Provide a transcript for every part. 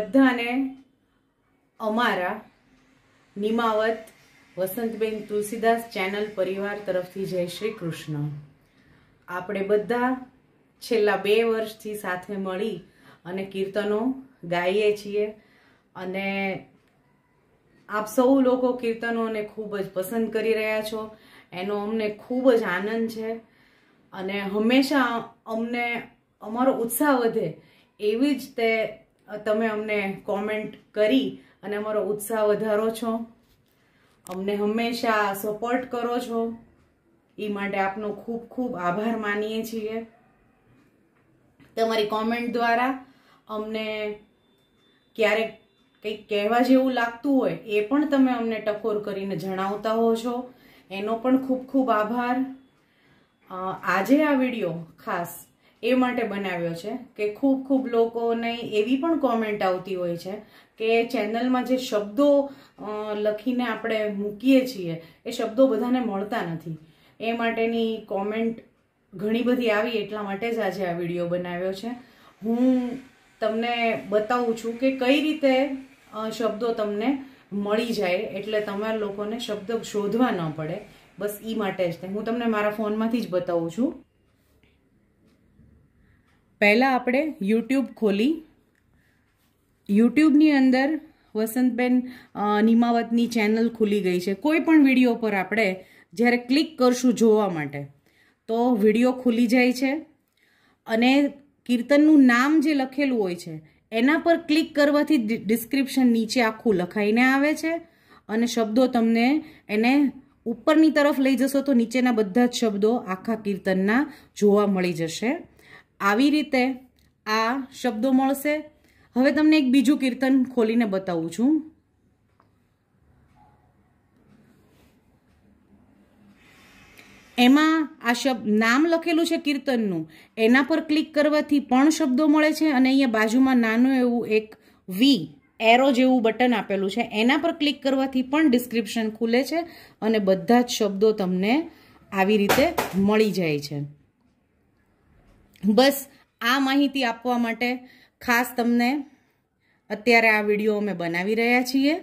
બધાને અમારા નિમાવત વસંતબેન તુલસીદાસ ચેનલ પરિવાર તરફથી જય શ્રી કૃષ્ણ આપણે બધા છેલ્લા બે વર્ષથી સાથે મળી અને કીર્તનો ગાઈએ છીએ અને આપ સૌ લોકો કીર્તનોને ખૂબ જ પસંદ કરી રહ્યા છો એનો અમને ખૂબ જ આનંદ છે અને હંમેશા અમને અમારો ઉત્સાહ વધે એવી જ તે તમે અમને કોમેન્ટ કરી અને અમારો ઉત્સાહ વધારો છો અમને હંમેશા સપોર્ટ કરો છો એ માટે આપનો ખૂબ ખૂબ આભાર માનીએ છીએ તમારી કોમેન્ટ દ્વારા અમને ક્યારેક કંઈક કહેવા જેવું લાગતું હોય એ પણ તમે અમને ટકોર કરીને જણાવતા હો છો એનો પણ ખૂબ ખૂબ આભાર આજે આ વિડીયો ખાસ એ માટે બનાવ્યો છે કે ખૂબ ખૂબ લોકોને એવી પણ કોમેન્ટ આવતી હોય છે કે ચેનલમાં જે શબ્દો લખીને આપણે મૂકીએ છીએ એ શબ્દો બધાને મળતા નથી એ માટેની કોમેન્ટ ઘણી બધી આવી એટલા માટે જ આજે આ વિડીયો બનાવ્યો છે હું તમને બતાવું છું કે કઈ રીતે શબ્દો તમને મળી જાય એટલે તમારા લોકોને શબ્દ શોધવા ન પડે બસ એ માટે જ હું તમને મારા ફોનમાંથી જ બતાવું છું પહેલાં આપણે યુટ્યુબ ખોલી યુટ્યુબની અંદર વસંતબેન નિમાવતની ચેનલ ખુલી ગઈ છે કોઈ પણ વિડીયો પર આપણે જ્યારે ક્લિક કરશું જોવા માટે તો વિડીયો ખુલી જાય છે અને કીર્તનનું નામ જે લખેલું હોય છે એના પર ક્લિક કરવાથી ડિસ્ક્રિપ્શન નીચે આખું લખાઈને આવે છે અને શબ્દો તમને એને ઉપરની તરફ લઈ જશો તો નીચેના બધા જ શબ્દો આખા કીર્તનના જોવા મળી જશે આવી રીતે આ શબ્દો મળશે હવે તમને એક બીજું કીર્તન ખોલીને બતાવું છું એમાં આ શબ્દ નામ લખેલું છે કીર્તનનું એના પર ક્લિક કરવાથી પણ શબ્દો મળે છે અને અહીંયા બાજુમાં નાનું એવું એક વી એરો જેવું બટન આપેલું છે એના પર ક્લિક કરવાથી પણ ડિસ્ક્રિપ્શન ખુલે છે અને બધા જ શબ્દો તમને આવી રીતે મળી જાય છે બસ આ માહિતી આપવા માટે ખાસ તમને અત્યારે આ વિડીયો અમે બનાવી રહ્યા છીએ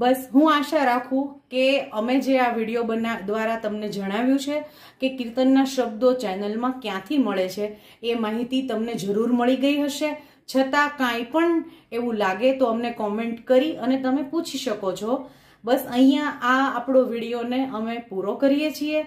બસ હું આશા રાખું કે અમે જે આ વિડીયો બના દ્વારા તમને જણાવ્યું છે કે કીર્તનના શબ્દો ચેનલમાં ક્યાંથી મળે છે એ માહિતી તમને જરૂર મળી ગઈ હશે છતાં કાંઈ પણ એવું લાગે તો અમને કોમેન્ટ કરી અને તમે પૂછી શકો છો બસ અહીંયા આ આપણો વિડીયોને અમે પૂરો કરીએ છીએ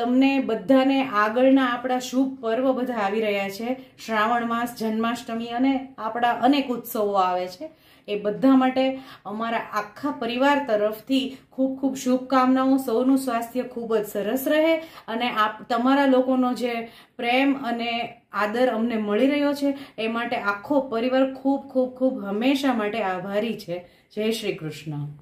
તમને બધાને આગળના આપણા શુભ પર્વ બધા આવી રહ્યા છે શ્રાવણ માસ જન્માષ્ટમી અને આપણા અનેક ઉત્સવો આવે છે એ બધા માટે અમારા આખા પરિવાર તરફથી ખૂબ ખૂબ શુભકામનાઓ સૌનું સ્વાસ્થ્ય ખૂબ જ સરસ રહે અને આપ તમારા લોકોનો જે પ્રેમ અને આદર અમને મળી રહ્યો છે એ માટે આખો પરિવાર ખૂબ ખૂબ ખૂબ હંમેશા માટે આભારી છે જય શ્રી કૃષ્ણ